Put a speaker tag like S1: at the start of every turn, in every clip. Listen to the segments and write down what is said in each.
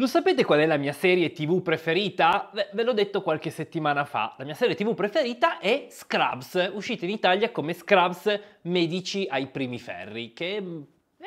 S1: Lo sapete qual è la mia serie TV preferita? ve l'ho detto qualche settimana fa. La mia serie TV preferita è Scrubs, uscita in Italia come Scrubs Medici ai primi ferri, che è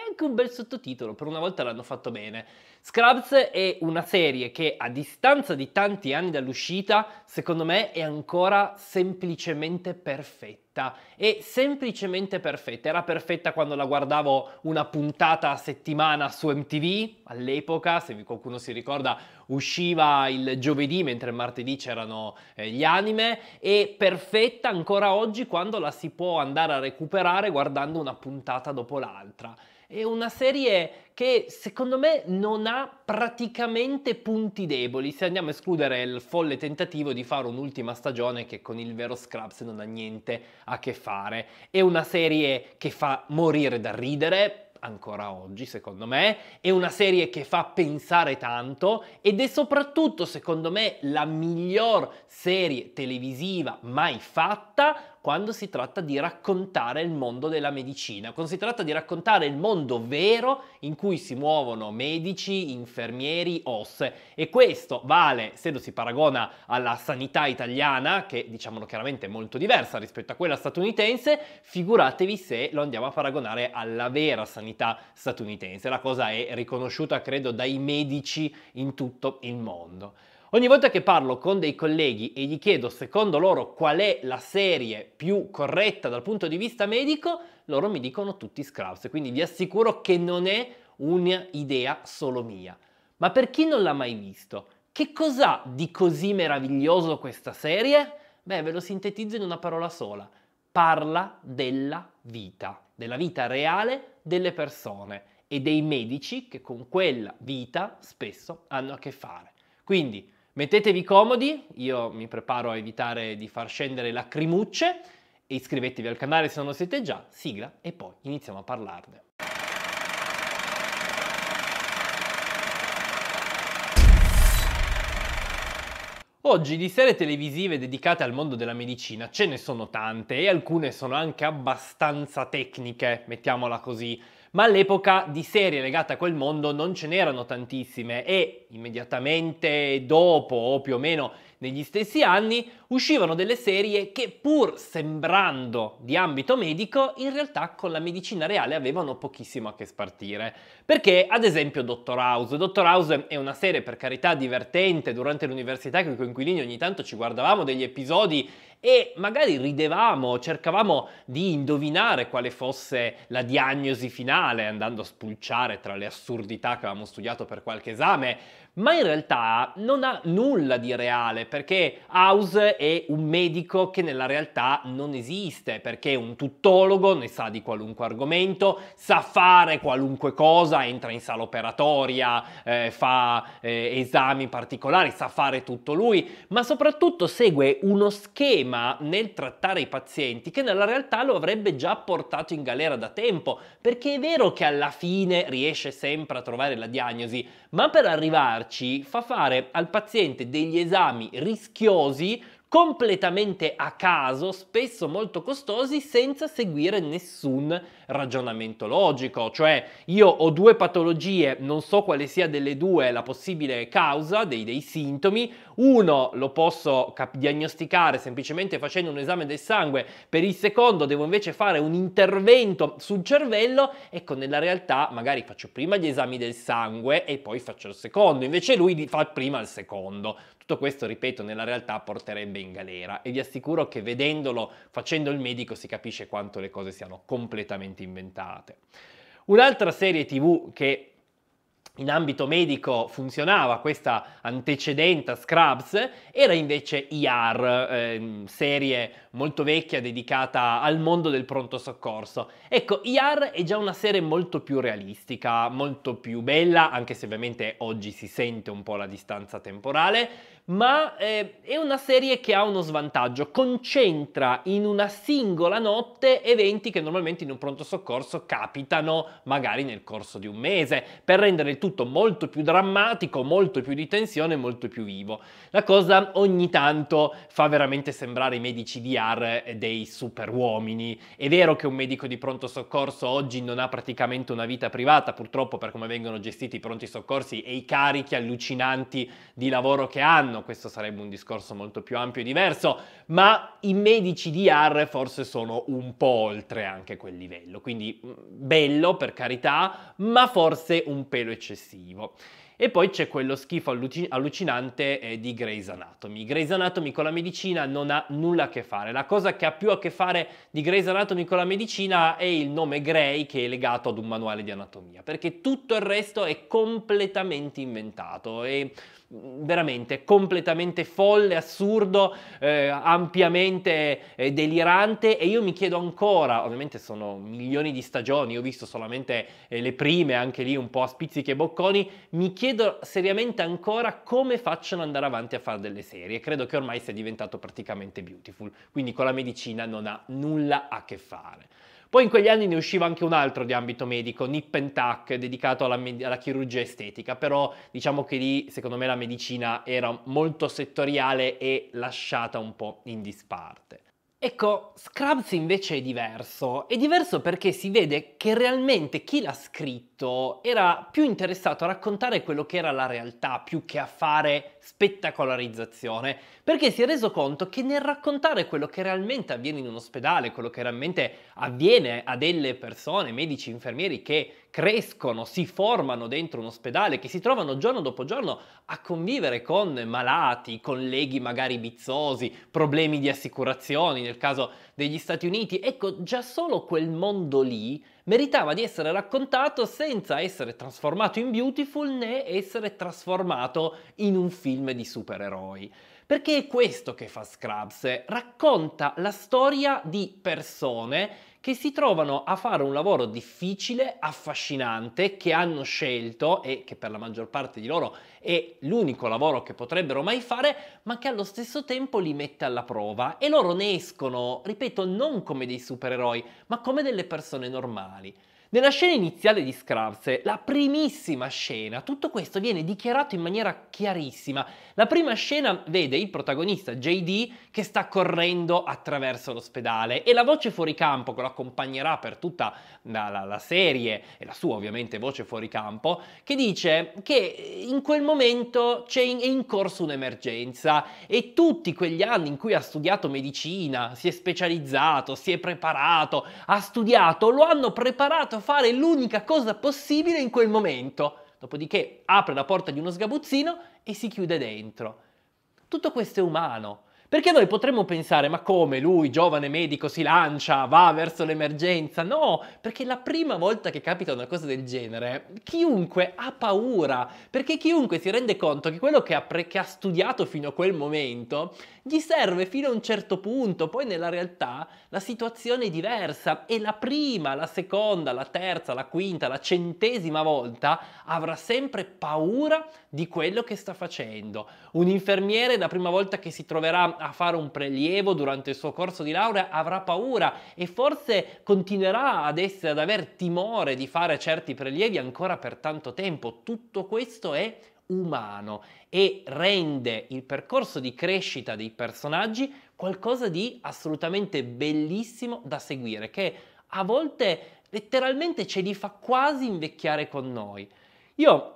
S1: anche un bel sottotitolo, per una volta l'hanno fatto bene. Scrubs è una serie che a distanza di tanti anni dall'uscita, secondo me è ancora semplicemente perfetta. È semplicemente perfetta. Era perfetta quando la guardavo una puntata a settimana su MTV, all'epoca, se qualcuno si ricorda, usciva il giovedì mentre il martedì c'erano eh, gli anime. È perfetta ancora oggi quando la si può andare a recuperare guardando una puntata dopo l'altra è una serie che secondo me non ha praticamente punti deboli, se andiamo a escludere il folle tentativo di fare un'ultima stagione che con il vero Scraps non ha niente a che fare. È una serie che fa morire da ridere, ancora oggi secondo me, è una serie che fa pensare tanto ed è soprattutto secondo me la miglior serie televisiva mai fatta quando si tratta di raccontare il mondo della medicina, quando si tratta di raccontare il mondo vero in cui si muovono medici, infermieri, OS. E questo vale se lo si paragona alla sanità italiana, che diciamolo chiaramente è molto diversa rispetto a quella statunitense, figuratevi se lo andiamo a paragonare alla vera sanità statunitense. La cosa è riconosciuta, credo, dai medici in tutto il mondo. Ogni volta che parlo con dei colleghi e gli chiedo secondo loro qual è la serie più corretta dal punto di vista medico, loro mi dicono tutti Scraps, quindi vi assicuro che non è un'idea solo mia. Ma per chi non l'ha mai visto, che cos'ha di così meraviglioso questa serie? Beh, ve lo sintetizzo in una parola sola. Parla della vita, della vita reale delle persone e dei medici che con quella vita spesso hanno a che fare. Quindi Mettetevi comodi, io mi preparo a evitare di far scendere lacrimucce e iscrivetevi al canale se non lo siete già, sigla e poi iniziamo a parlarne. Oggi di serie televisive dedicate al mondo della medicina ce ne sono tante e alcune sono anche abbastanza tecniche, mettiamola così ma all'epoca di serie legate a quel mondo non ce n'erano tantissime e immediatamente dopo, o più o meno negli stessi anni uscivano delle serie che pur sembrando di ambito medico, in realtà con la medicina reale avevano pochissimo a che spartire. Perché ad esempio Dottor House. Dottor House è una serie per carità divertente, durante l'università con i coinquilini ogni tanto ci guardavamo degli episodi e magari ridevamo, cercavamo di indovinare quale fosse la diagnosi finale andando a spulciare tra le assurdità che avevamo studiato per qualche esame, ma in realtà non ha nulla di reale perché House è un medico che nella realtà non esiste perché è un tuttologo, ne sa di qualunque argomento, sa fare qualunque cosa, entra in sala operatoria, eh, fa eh, esami particolari, sa fare tutto lui, ma soprattutto segue uno schema nel trattare i pazienti che nella realtà lo avrebbe già portato in galera da tempo perché è vero che alla fine riesce sempre a trovare la diagnosi, ma per arrivare pensarci, fa fare al paziente degli esami rischiosi completamente a caso, spesso molto costosi, senza seguire nessun ragionamento logico, cioè io ho due patologie, non so quale sia delle due la possibile causa dei, dei sintomi, uno lo posso cap- diagnosticare semplicemente facendo un esame del sangue, per il secondo devo invece fare un intervento sul cervello, ecco nella realtà magari faccio prima gli esami del sangue e poi faccio il secondo, invece lui fa prima il secondo. Tutto questo, ripeto, nella realtà porterebbe in galera e vi assicuro che vedendolo, facendo il medico, si capisce quanto le cose siano completamente completamente inventate. Un'altra serie TV che in ambito medico funzionava questa antecedenta Scrubs, era invece IAR, ehm, serie molto vecchia dedicata al mondo del pronto soccorso. Ecco, IAR è già una serie molto più realistica, molto più bella, anche se ovviamente oggi si sente un po' la distanza temporale, ma eh, è una serie che ha uno svantaggio, concentra in una singola notte eventi che normalmente in un pronto soccorso capitano magari nel corso di un mese, per rendere il tutto molto più drammatico, molto più di tensione, molto più vivo. La cosa ogni tanto fa veramente sembrare i medici di AR dei super uomini. È vero che un medico di pronto soccorso oggi non ha praticamente una vita privata, purtroppo per come vengono gestiti i pronti soccorsi e i carichi allucinanti di lavoro che hanno, questo sarebbe un discorso molto più ampio e diverso, ma i medici di AR forse sono un po' oltre anche quel livello, quindi mm, bello per carità, ma forse un pelo eccessivo. E poi c'è quello schifo allucinante eh, di Grey's Anatomy. Grey's Anatomy con la medicina non ha nulla a che fare. La cosa che ha più a che fare di Grey's Anatomy con la medicina è il nome Grey che è legato ad un manuale di anatomia, perché tutto il resto è completamente inventato. E veramente completamente folle, assurdo, eh, ampiamente eh, delirante e io mi chiedo ancora, ovviamente sono milioni di stagioni, ho visto solamente eh, le prime, anche lì un po' a spizzichi e bocconi, mi chiedo seriamente ancora come facciano ad andare avanti a fare delle serie, credo che ormai sia diventato praticamente beautiful, quindi con la medicina non ha nulla a che fare. Poi in quegli anni ne usciva anche un altro di ambito medico, Nip and Tuck, dedicato alla, med- alla chirurgia estetica, però diciamo che lì secondo me la medicina era molto settoriale e lasciata un po' in disparte. Ecco, Scrubs invece è diverso. È diverso perché si vede che realmente chi l'ha scritto era più interessato a raccontare quello che era la realtà più che a fare spettacolarizzazione, perché si è reso conto che nel raccontare quello che realmente avviene in un ospedale, quello che realmente avviene a delle persone, medici, infermieri che crescono, si formano dentro un ospedale, che si trovano giorno dopo giorno a convivere con malati, colleghi magari bizzosi, problemi di assicurazioni nel caso degli Stati Uniti. Ecco, già solo quel mondo lì meritava di essere raccontato senza essere trasformato in Beautiful né essere trasformato in un film di supereroi. Perché è questo che fa Scrubs, racconta la storia di persone che si trovano a fare un lavoro difficile, affascinante, che hanno scelto e che per la maggior parte di loro è l'unico lavoro che potrebbero mai fare, ma che allo stesso tempo li mette alla prova e loro ne escono, ripeto, non come dei supereroi, ma come delle persone normali. Nella scena iniziale di Scrubs, la primissima scena, tutto questo viene dichiarato in maniera chiarissima. La prima scena vede il protagonista JD che sta correndo attraverso l'ospedale e la voce fuori campo che lo accompagnerà per tutta la, la, la serie, e la sua ovviamente voce fuori campo, che dice che in quel momento c'è in, è in corso un'emergenza e tutti quegli anni in cui ha studiato medicina, si è specializzato, si è preparato, ha studiato, lo hanno preparato fare l'unica cosa possibile in quel momento. Dopodiché apre la porta di uno sgabuzzino e si chiude dentro. Tutto questo è umano. Perché noi potremmo pensare, ma come lui, giovane medico, si lancia, va verso l'emergenza? No, perché la prima volta che capita una cosa del genere, chiunque ha paura, perché chiunque si rende conto che quello che ha, pre- che ha studiato fino a quel momento gli serve fino a un certo punto, poi nella realtà la situazione è diversa e la prima, la seconda, la terza, la quinta, la centesima volta avrà sempre paura di quello che sta facendo. Un infermiere la prima volta che si troverà a fare un prelievo durante il suo corso di laurea avrà paura e forse continuerà ad, essere, ad aver timore di fare certi prelievi ancora per tanto tempo. Tutto questo è umano e rende il percorso di crescita dei personaggi qualcosa di assolutamente bellissimo da seguire, che a volte letteralmente ce li fa quasi invecchiare con noi. Io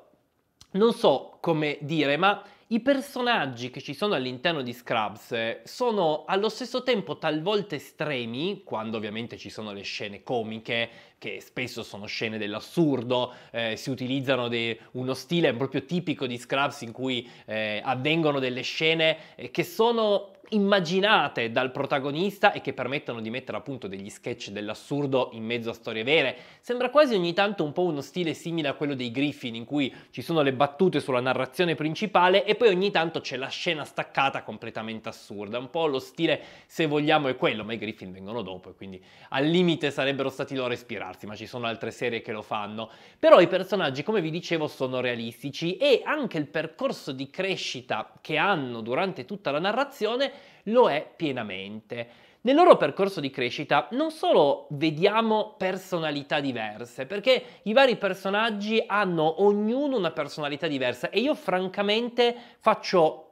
S1: non so come dire, ma i personaggi che ci sono all'interno di Scrubs eh, sono allo stesso tempo talvolta estremi, quando ovviamente ci sono le scene comiche, che spesso sono scene dell'assurdo, eh, si utilizzano de- uno stile proprio tipico di Scrubs in cui eh, avvengono delle scene eh, che sono immaginate dal protagonista e che permettono di mettere a punto degli sketch dell'assurdo in mezzo a storie vere. Sembra quasi ogni tanto un po' uno stile simile a quello dei Griffin in cui ci sono le battute sulla narrazione principale e poi ogni tanto c'è la scena staccata completamente assurda. Un po' lo stile se vogliamo è quello, ma i Griffin vengono dopo e quindi al limite sarebbero stati loro a ispirarsi, ma ci sono altre serie che lo fanno. Però i personaggi, come vi dicevo, sono realistici e anche il percorso di crescita che hanno durante tutta la narrazione lo è pienamente. Nel loro percorso di crescita non solo vediamo personalità diverse, perché i vari personaggi hanno ognuno una personalità diversa e io francamente faccio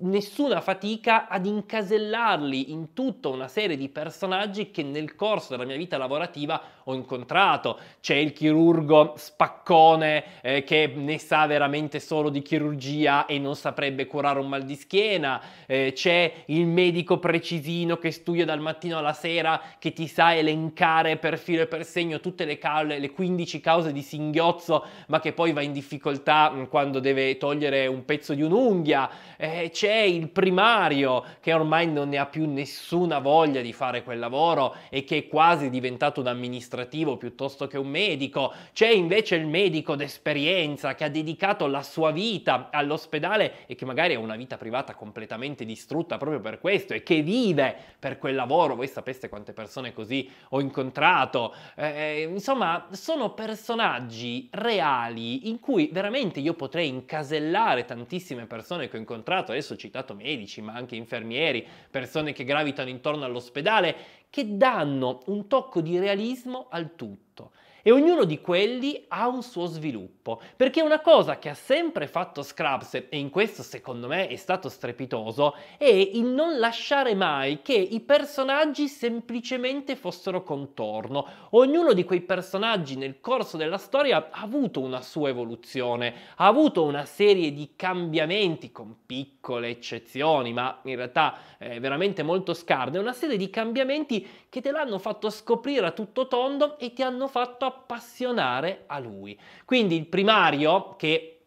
S1: nessuna fatica ad incasellarli in tutta una serie di personaggi che nel corso della mia vita lavorativa ho incontrato. C'è il chirurgo spaccone eh, che ne sa veramente solo di chirurgia e non saprebbe curare un mal di schiena, eh, c'è il medico precisino che studia dal mattino alla sera che ti sa elencare per filo e per segno tutte le, ca- le 15 cause di singhiozzo ma che poi va in difficoltà mm, quando deve togliere un pezzo di un'unghia, eh, c'è c'è il primario che ormai non ne ha più nessuna voglia di fare quel lavoro e che è quasi diventato un amministrativo piuttosto che un medico, c'è invece il medico d'esperienza che ha dedicato la sua vita all'ospedale e che magari ha una vita privata completamente distrutta proprio per questo e che vive per quel lavoro. Voi sapeste quante persone così ho incontrato. Eh, eh insomma, sono personaggi reali in cui veramente io potrei incasellare tantissime persone che ho incontrato. Adesso citato medici, ma anche infermieri, persone che gravitano intorno all'ospedale, che danno un tocco di realismo al tutto e ognuno di quelli ha un suo sviluppo, perché una cosa che ha sempre fatto Scraps e in questo secondo me è stato strepitoso è il non lasciare mai che i personaggi semplicemente fossero contorno. Ognuno di quei personaggi nel corso della storia ha avuto una sua evoluzione, ha avuto una serie di cambiamenti con piccole eccezioni, ma in realtà eh, veramente molto scarne, una serie di cambiamenti che te l'hanno fatto scoprire a tutto tondo e ti hanno fatto appassionare a lui. Quindi il primario, che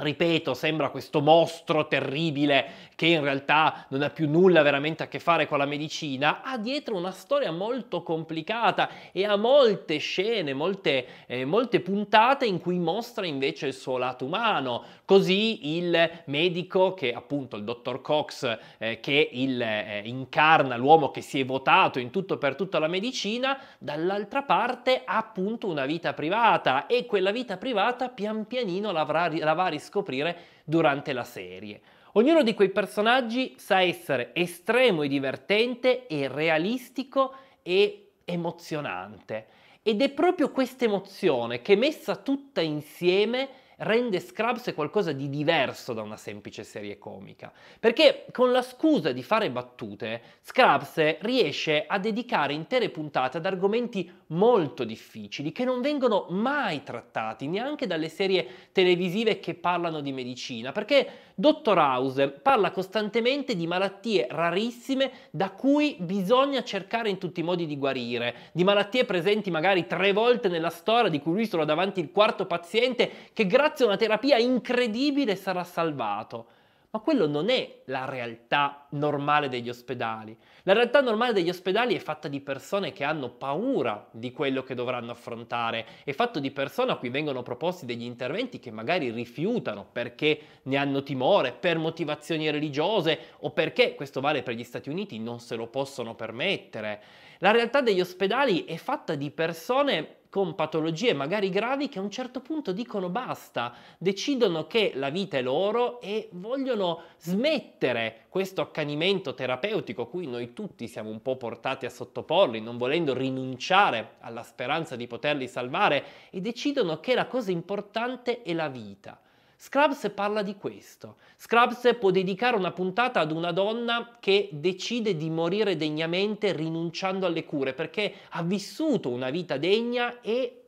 S1: ripeto, sembra questo mostro terribile che in realtà non ha più nulla veramente a che fare con la medicina, ha dietro una storia molto complicata e ha molte scene, molte, eh, molte puntate in cui mostra invece il suo lato umano. Così il medico, che appunto il dottor Cox, eh, che il, eh, incarna l'uomo che si è votato in tutto per tutta la medicina, dall'altra parte ha appunto una vita privata e quella vita privata pian pianino la va riscoperta scoprire durante la serie. Ognuno di quei personaggi sa essere estremo e divertente e realistico e emozionante. Ed è proprio questa emozione che messa tutta insieme rende Scrubs qualcosa di diverso da una semplice serie comica, perché con la scusa di fare battute, Scrubs riesce a dedicare intere puntate ad argomenti molto difficili che non vengono mai trattati neanche dalle serie televisive che parlano di medicina, perché Dottor House parla costantemente di malattie rarissime da cui bisogna cercare in tutti i modi di guarire, di malattie presenti magari tre volte nella storia, di cui lui trova davanti il quarto paziente che grazie a una terapia incredibile sarà salvato. Ma quello non è la realtà normale degli ospedali. La realtà normale degli ospedali è fatta di persone che hanno paura di quello che dovranno affrontare, è fatto di persone a cui vengono proposti degli interventi che magari rifiutano perché ne hanno timore, per motivazioni religiose o perché, questo vale per gli Stati Uniti, non se lo possono permettere. La realtà degli ospedali è fatta di persone con patologie magari gravi che a un certo punto dicono basta, decidono che la vita è loro e vogliono smettere questo accanimento terapeutico cui noi tutti siamo un po' portati a sottoporli, non volendo rinunciare alla speranza di poterli salvare e decidono che la cosa importante è la vita. Scrubs parla di questo. Scrubs può dedicare una puntata ad una donna che decide di morire degnamente rinunciando alle cure perché ha vissuto una vita degna e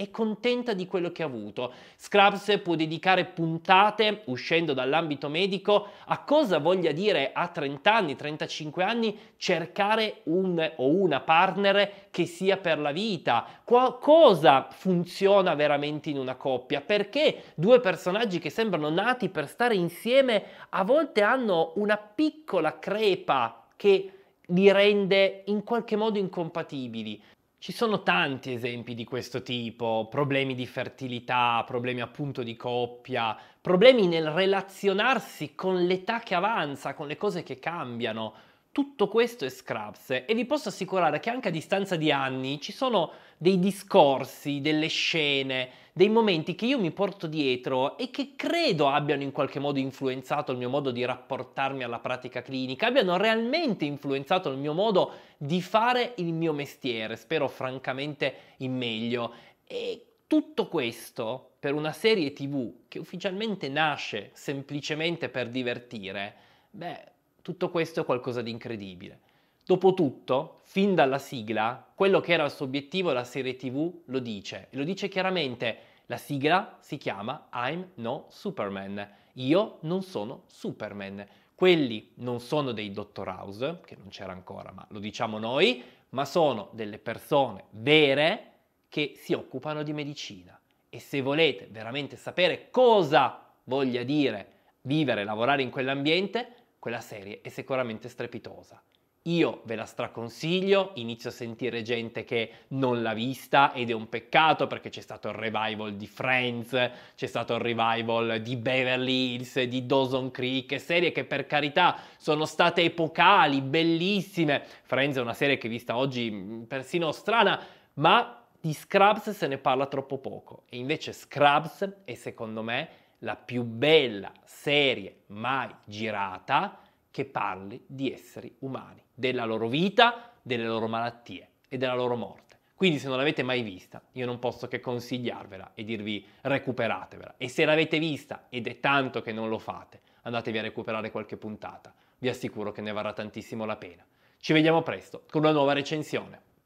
S1: è contenta di quello che ha avuto. Scrubs può dedicare puntate, uscendo dall'ambito medico, a cosa voglia dire a 30 anni, 35 anni cercare un o una partner che sia per la vita. Qu- cosa funziona veramente in una coppia? Perché due personaggi che sembrano nati per stare insieme a volte hanno una piccola crepa che li rende in qualche modo incompatibili. Ci sono tanti esempi di questo tipo, problemi di fertilità, problemi appunto di coppia, problemi nel relazionarsi con l'età che avanza, con le cose che cambiano. Tutto questo è Scraps e vi posso assicurare che anche a distanza di anni ci sono dei discorsi, delle scene, dei momenti che io mi porto dietro e che credo abbiano in qualche modo influenzato il mio modo di rapportarmi alla pratica clinica, abbiano realmente influenzato il mio modo di di fare il mio mestiere, spero francamente in meglio. E tutto questo per una serie tv che ufficialmente nasce semplicemente per divertire, beh, tutto questo è qualcosa di incredibile. Dopotutto, fin dalla sigla, quello che era il suo obiettivo la serie tv lo dice, e lo dice chiaramente. La sigla si chiama I'm No Superman. Io non sono Superman. Quelli non sono dei dottor house, che non c'era ancora, ma lo diciamo noi, ma sono delle persone vere che si occupano di medicina. E se volete veramente sapere cosa voglia dire vivere e lavorare in quell'ambiente, quella serie è sicuramente strepitosa. Io ve la straconsiglio, inizio a sentire gente che non l'ha vista ed è un peccato perché c'è stato il revival di Friends, c'è stato il revival di Beverly Hills, di Dawson Creek, serie che per carità sono state epocali, bellissime. Friends è una serie che vista oggi mm, persino strana, ma di Scrubs se ne parla troppo poco e invece Scrubs è secondo me la più bella serie mai girata che parli di esseri umani, della loro vita, delle loro malattie e della loro morte. Quindi se non l'avete mai vista, io non posso che consigliarvela e dirvi recuperatevela. E se l'avete vista ed è tanto che non lo fate, andatevi a recuperare qualche puntata. Vi assicuro che ne varrà tantissimo la pena. Ci vediamo presto con una nuova recensione.